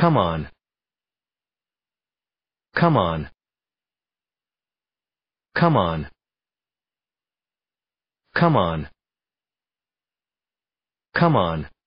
Come on. Come on. Come on. Come on. Come on.